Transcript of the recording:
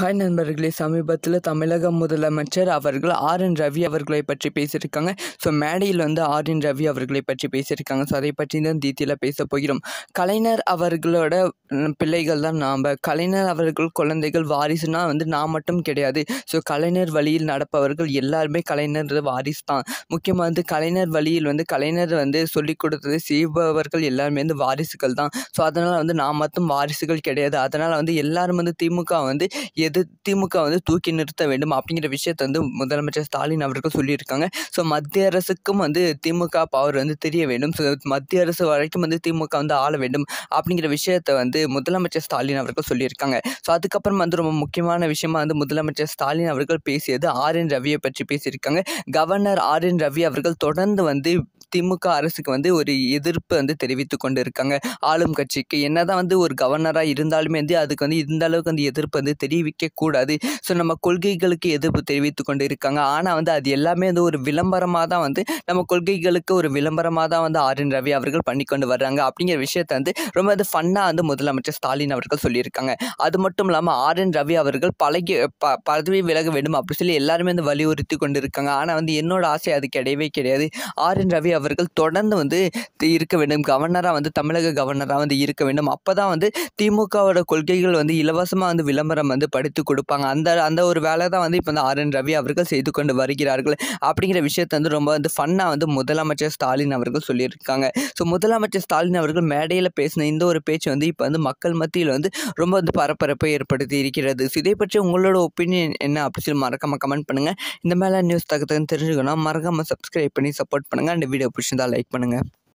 hi நண்பர்களே சமீபத்தில் தமிழக முதலமைச்சர் அவர்கள் ஆர் என் ரவி அவர்களை பற்றி பேசியிருக்காங்க ஸோ மேடையில் வந்து ஆர் என் ரவி அவர்களை பற்றி பேசியிருக்காங்க ஸோ அதை பற்றி தான் தீத்தியில் பேச போகிறோம் கலைஞர் அவர்களோட பிள்ளைகள் தான் நாம் கலைஞர் அவர்கள் குழந்தைகள் வாரிசுனால் வந்து நான் மட்டும் கிடையாது ஸோ கலைஞர் வழியில் நடப்பவர்கள் எல்லாருமே கலைஞர் வாரிசு தான் முக்கியமாக வந்து கலைஞர் வழியில் வந்து கலைஞர் வந்து சொல்லிக் கொடுத்தது செய்பவர்கள் எல்லாருமே வந்து வாரிசுகள் தான் ஸோ அதனால் வந்து நான் மட்டும் வாரிசுகள் கிடையாது அதனால் வந்து எல்லாரும் வந்து திமுக வந்து எது திமுக வந்து தூக்கி நிறுத்த வேண்டும் அப்படிங்கிற விஷயத்தை வந்து முதலமைச்சர் ஸ்டாலின் அவர்கள் சொல்லியிருக்காங்க ஸோ மத்திய அரசுக்கும் வந்து திமுக பவர் வந்து தெரிய வேண்டும் ஸோ மத்திய அரசு வரைக்கும் வந்து திமுக வந்து ஆள வேண்டும் அப்படிங்கிற விஷயத்தை வந்து முதலமைச்சர் ஸ்டாலின் அவர்கள் சொல்லியிருக்காங்க ஸோ அதுக்கப்புறம் வந்து ரொம்ப முக்கியமான விஷயமா வந்து முதலமைச்சர் ஸ்டாலின் அவர்கள் பேசியது ஆர் என் ரவியை பற்றி பேசியிருக்காங்க கவர்னர் ஆர் என் ரவி அவர்கள் தொடர்ந்து வந்து திமுக அரசுக்கு வந்து ஒரு எதிர்ப்பு வந்து தெரிவித்து கொண்டு இருக்காங்க ஆளும் கட்சிக்கு என்னதான் வந்து ஒரு கவர்னராக இருந்தாலுமே வந்து அதுக்கு வந்து இந்த அளவுக்கு வந்து எதிர்ப்பு வந்து தெரிவிக்க கூடாது ஸோ நம்ம கொள்கைகளுக்கு எதிர்ப்பு தெரிவித்து கொண்டு இருக்காங்க ஆனால் வந்து அது எல்லாமே வந்து ஒரு விளம்பரமாக தான் வந்து நம்ம கொள்கைகளுக்கு ஒரு விளம்பரமாக தான் வந்து ஆர் என் ரவி அவர்கள் பண்ணிக்கொண்டு வர்றாங்க அப்படிங்கிற விஷயத்தை வந்து ரொம்ப வந்து ஃபன்னாக வந்து முதலமைச்சர் ஸ்டாலின் அவர்கள் சொல்லியிருக்காங்க அது மட்டும் இல்லாமல் ஆர் என் ரவி அவர்கள் பழகி ப பதவி விலக வேண்டும் அப்படின்னு சொல்லி எல்லாருமே வந்து வலியுறுத்தி கொண்டு இருக்காங்க ஆனால் வந்து என்னோட ஆசை அது கிடையவே கிடையாது ஆர் என் ரவி அவர்கள் தொடர்ந்து வந்து இருக்க வேண்டும் கவர்னராக வந்து தமிழக கவர்னராக வந்து இருக்க வேண்டும் அப்போ தான் வந்து திமுகவோட கொள்கைகள் வந்து இலவசமாக வந்து விளம்பரம் வந்து படித்து கொடுப்பாங்க அந்த அந்த ஒரு வேலை தான் வந்து இப்போ வந்து ஆர் என் ரவி அவர்கள் செய்து கொண்டு வருகிறார்கள் அப்படிங்கிற விஷயத்தை வந்து ரொம்ப வந்து ஃபன்னாக வந்து முதலமைச்சர் ஸ்டாலின் அவர்கள் சொல்லியிருக்காங்க ஸோ முதலமைச்சர் ஸ்டாலின் அவர்கள் மேடையில் பேசின இந்த ஒரு பேச்சு வந்து இப்போ வந்து மக்கள் மத்தியில் வந்து ரொம்ப வந்து பரபரப்பை ஏற்படுத்தி இருக்கிறது ஸோ இதை பற்றி உங்களோட ஒப்பீனியன் என்ன அப்படின்னு சொல்லி மறக்காமல் கமெண்ட் பண்ணுங்கள் இந்த மேலே நியூஸ் தகவல் தெரிஞ்சுக்கணும் மறக்காமல் சப்ஸ்கிரைப் பண்ணி சப்போர்ட் பண்ணுங்கள் அந்த வீடியோ வீடியோ பிடிச்சிருந்தா லைக் பண்ணுங்கள்